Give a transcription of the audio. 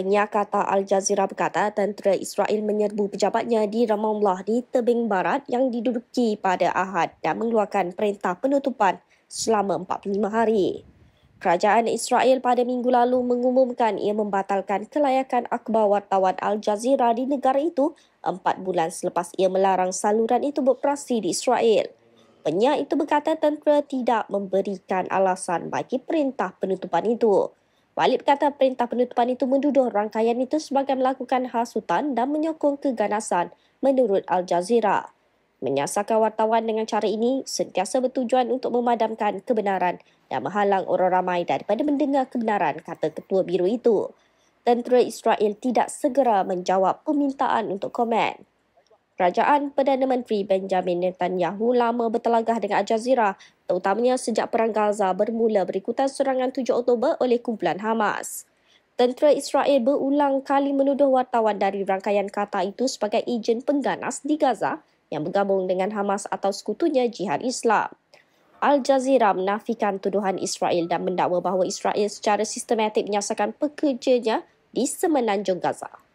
penyakata Al Jazeera berkata tentera Israel menyerbu pejabatnya di Ramallah di Tebing Barat yang diduduki pada Ahad dan mengeluarkan perintah penutupan selama 45 hari. Kerajaan Israel pada minggu lalu mengumumkan ia membatalkan kelayakan akhbar wartawan Al Jazeera di negara itu empat bulan selepas ia melarang saluran itu beroperasi di Israel. Penyiar itu berkata tentera tidak memberikan alasan bagi perintah penutupan itu. Balik berkata perintah penutupan itu menduduh rangkaian itu sebagai melakukan hasutan dan menyokong keganasan menurut Al Jazeera. Menyasarkan wartawan dengan cara ini sentiasa bertujuan untuk memadamkan kebenaran dan menghalang orang ramai daripada mendengar kebenaran, kata ketua biru itu. Tentera Israel tidak segera menjawab permintaan untuk komen. Kerajaan Perdana Menteri Benjamin Netanyahu lama bertelagah dengan Al Jazeera, terutamanya sejak Perang Gaza bermula berikutan serangan 7 Oktober oleh kumpulan Hamas. Tentera Israel berulang kali menuduh wartawan dari rangkaian kata itu sebagai ejen pengganas di Gaza yang bergabung dengan Hamas atau sekutunya Jihad Islam. Al Jazeera menafikan tuduhan Israel dan mendakwa bahawa Israel secara sistematik menyasarkan pekerjanya di semenanjung Gaza.